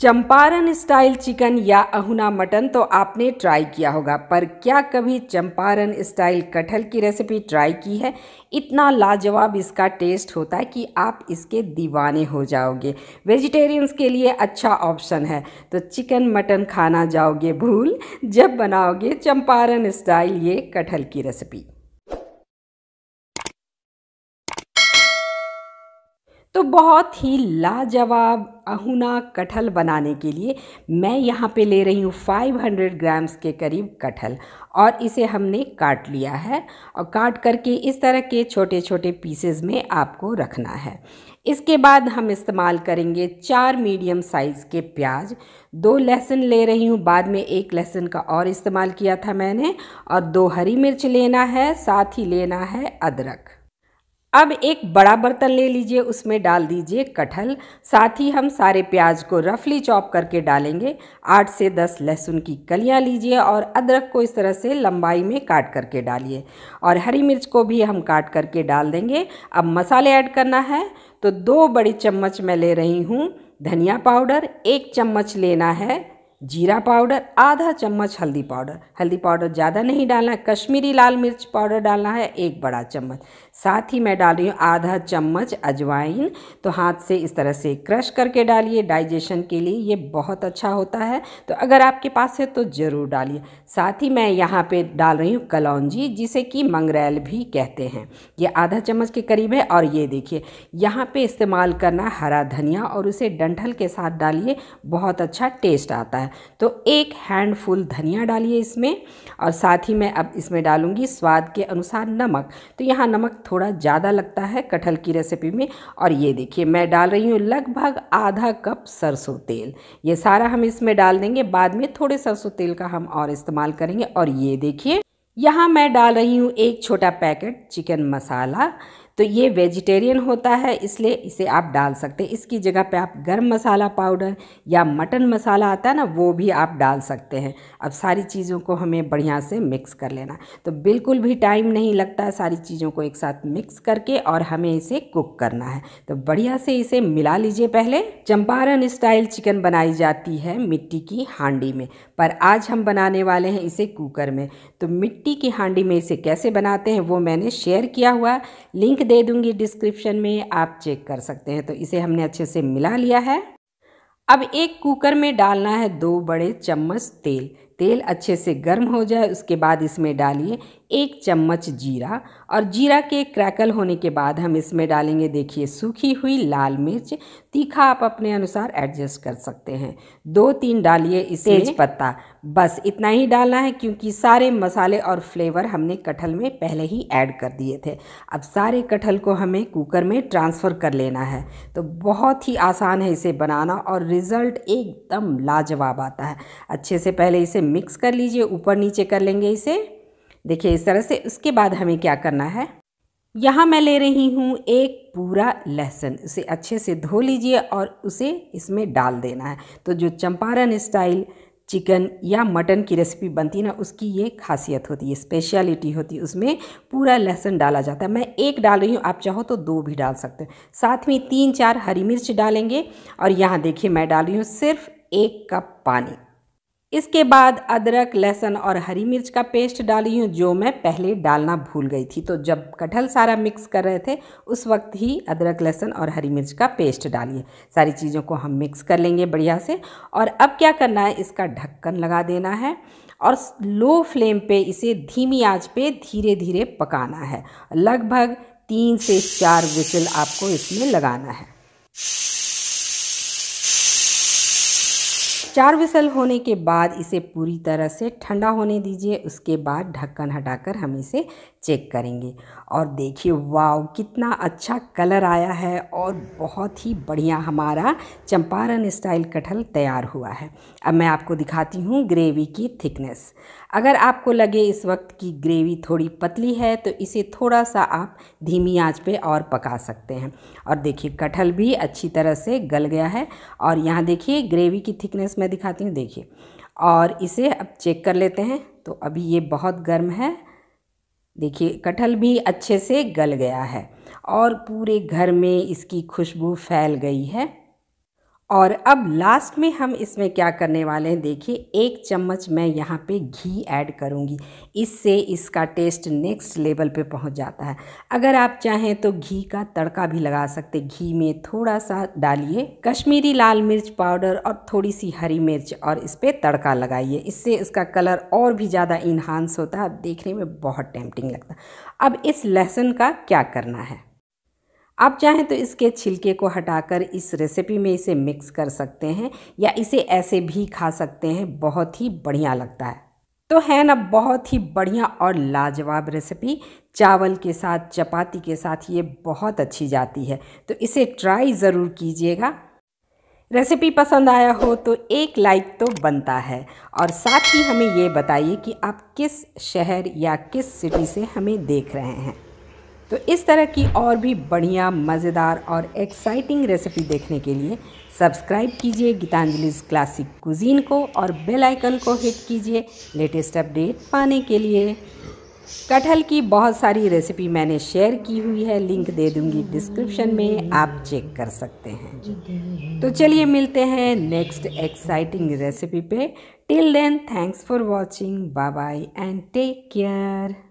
Champaran style chicken या अहुना mutton तो आपने ट्राई किया होगा पर क्या कभी चंपारण स्टाइल कटहल की रेसिपी ट्राई की है इतना लाजवाब इसका टेस्ट होता है कि आप इसके दीवाने हो जाओगे वेजिटेरियंस के लिए अच्छा ऑप्शन है तो चिकन मटन खाना जाओगे भूल जब बनाओगे चंपारण स्टाइल ये कटहल की रेसिपी तो बहुत ही लाजवाब अहुना कटहल बनाने के लिए मैं यहाँ पे ले रही हूँ 500 ग्राम्स के करीब कटहल और इसे हमने काट लिया है और काट करके इस तरह के छोटे छोटे पीसेस में आपको रखना है इसके बाद हम इस्तेमाल करेंगे चार मीडियम साइज़ के प्याज दो लहसुन ले रही हूँ बाद में एक लहसुन का और इस्तेमाल किया था मैंने और दो हरी मिर्च लेना है साथ ही लेना है अदरक अब एक बड़ा बर्तन ले लीजिए उसमें डाल दीजिए कटहल साथ ही हम सारे प्याज को रफली चॉप करके डालेंगे आठ से दस लहसुन की कलियां लीजिए और अदरक को इस तरह से लंबाई में काट करके डालिए और हरी मिर्च को भी हम काट करके डाल देंगे अब मसाले ऐड करना है तो दो बड़ी चम्मच मैं ले रही हूँ धनिया पाउडर एक चम्मच लेना है जीरा पाउडर आधा चम्मच हल्दी पाउडर हल्दी पाउडर ज़्यादा नहीं डालना है कश्मीरी लाल मिर्च पाउडर डालना है एक बड़ा चम्मच साथ ही मैं डाल रही हूँ आधा चम्मच अजवाइन तो हाथ से इस तरह से क्रश करके डालिए डाइजेशन के लिए ये बहुत अच्छा होता है तो अगर आपके पास है तो ज़रूर डालिए साथ ही मैं यहाँ पर डाल रही हूँ कलौजी जिसे कि मंगरेल भी कहते हैं ये आधा चम्मच के करीब है और ये देखिए यहाँ पर इस्तेमाल करना हरा धनिया और उसे डंठल के साथ डालिए बहुत अच्छा टेस्ट आता है तो एक हैंडफुल धनिया डालिए इसमें और साथ ही मैं अब इसमें डालूंगी स्वाद के अनुसार नमक तो यहाँ नमक थोड़ा ज़्यादा लगता है कटहल की रेसिपी में और ये देखिए मैं डाल रही हूँ लगभग आधा कप सरसों तेल ये सारा हम इसमें डाल देंगे बाद में थोड़े सरसों तेल का हम और इस्तेमाल करेंगे और ये देखिए यहाँ मैं डाल रही हूँ एक छोटा पैकेट चिकन मसाला तो ये वेजिटेरियन होता है इसलिए इसे आप डाल सकते हैं इसकी जगह पे आप गर्म मसाला पाउडर या मटन मसाला आता है ना वो भी आप डाल सकते हैं अब सारी चीज़ों को हमें बढ़िया से मिक्स कर लेना तो बिल्कुल भी टाइम नहीं लगता सारी चीज़ों को एक साथ मिक्स करके और हमें इसे कुक करना है तो बढ़िया से इसे मिला लीजिए पहले चंपारण स्टाइल चिकन बनाई जाती है मिट्टी की हांडी में पर आज हम बनाने वाले हैं इसे कुकर में तो मिट्टी की हांडी में इसे कैसे बनाते हैं वो मैंने शेयर किया हुआ लिंक दे दूंगी डिस्क्रिप्शन में आप चेक कर सकते हैं तो इसे हमने अच्छे से मिला लिया है अब एक कुकर में डालना है दो बड़े चम्मच तेल तेल अच्छे से गर्म हो जाए उसके बाद इसमें डालिए एक चम्मच जीरा और जीरा के क्रैकल होने के बाद हम इसमें डालेंगे देखिए सूखी हुई लाल मिर्च तीखा आप अपने अनुसार एडजस्ट कर सकते हैं दो तीन डालिए इसे तेज पत्ता बस इतना ही डालना है क्योंकि सारे मसाले और फ्लेवर हमने कटहल में पहले ही ऐड कर दिए थे अब सारे कटहल को हमें कुकर में ट्रांसफ़र कर लेना है तो बहुत ही आसान है इसे बनाना और रिज़ल्ट एकदम लाजवाब आता है अच्छे से पहले इसे मिक्स कर लीजिए ऊपर नीचे कर लेंगे इसे देखिए इस तरह से उसके बाद हमें क्या करना है यहाँ मैं ले रही हूँ एक पूरा लहसुन उसे अच्छे से धो लीजिए और उसे इसमें डाल देना है तो जो चंपारण स्टाइल चिकन या मटन की रेसिपी बनती है ना उसकी ये खासियत होती है स्पेशलिटी होती है उसमें पूरा लहसुन डाला जाता है मैं एक डाल रही हूँ आप चाहो तो दो भी डाल सकते हैं साथ में तीन चार हरी मिर्च डालेंगे और यहाँ देखिए मैं डाल रही हूँ सिर्फ एक कप पानी इसके बाद अदरक लहसुन और हरी मिर्च का पेस्ट डाली हूँ जो मैं पहले डालना भूल गई थी तो जब कटहल सारा मिक्स कर रहे थे उस वक्त ही अदरक लहसुन और हरी मिर्च का पेस्ट डालिए सारी चीज़ों को हम मिक्स कर लेंगे बढ़िया से और अब क्या करना है इसका ढक्कन लगा देना है और लो फ्लेम पे इसे धीमी आंच पे धीरे धीरे पकाना है लगभग तीन से चार विसल आपको इसमें लगाना है चार विसल होने के बाद इसे पूरी तरह से ठंडा होने दीजिए उसके बाद ढक्कन हटाकर हम इसे चेक करेंगे और देखिए वाव कितना अच्छा कलर आया है और बहुत ही बढ़िया हमारा चंपारण स्टाइल कटहल तैयार हुआ है अब मैं आपको दिखाती हूँ ग्रेवी की थिकनेस अगर आपको लगे इस वक्त कि ग्रेवी थोड़ी पतली है तो इसे थोड़ा सा आप धीमी आंच पे और पका सकते हैं और देखिए कटहल भी अच्छी तरह से गल गया है और यहाँ देखिए ग्रेवी की थिकनेस मैं दिखाती हूँ देखिए और इसे अब चेक कर लेते हैं तो अभी ये बहुत गर्म है देखिए कटहल भी अच्छे से गल गया है और पूरे घर में इसकी खुशबू फैल गई है और अब लास्ट में हम इसमें क्या करने वाले हैं देखिए एक चम्मच मैं यहाँ पे घी ऐड करूँगी इससे इसका टेस्ट नेक्स्ट लेवल पे पहुँच जाता है अगर आप चाहें तो घी का तड़का भी लगा सकते घी में थोड़ा सा डालिए कश्मीरी लाल मिर्च पाउडर और थोड़ी सी हरी मिर्च और इस पर तड़का लगाइए इससे इसका कलर और भी ज़्यादा इन्हांस होता है देखने में बहुत टेम्पटिंग लगता अब इस लहसुन का क्या करना है आप चाहें तो इसके छिलके को हटाकर इस रेसिपी में इसे मिक्स कर सकते हैं या इसे ऐसे भी खा सकते हैं बहुत ही बढ़िया लगता है तो है ना बहुत ही बढ़िया और लाजवाब रेसिपी चावल के साथ चपाती के साथ ये बहुत अच्छी जाती है तो इसे ट्राई ज़रूर कीजिएगा रेसिपी पसंद आया हो तो एक लाइक तो बनता है और साथ ही हमें ये बताइए कि आप किस शहर या किस सिटी से हमें देख रहे हैं तो इस तरह की और भी बढ़िया मज़ेदार और एक्साइटिंग रेसिपी देखने के लिए सब्सक्राइब कीजिए गीतांजलि क्लासिक कुजीन को और बेल आइकन को हिट कीजिए लेटेस्ट अपडेट पाने के लिए कटहल की बहुत सारी रेसिपी मैंने शेयर की हुई है लिंक दे दूंगी डिस्क्रिप्शन में आप चेक कर सकते हैं तो चलिए मिलते हैं नेक्स्ट एक्साइटिंग रेसिपी पे till then thanks for watching bye bye and take care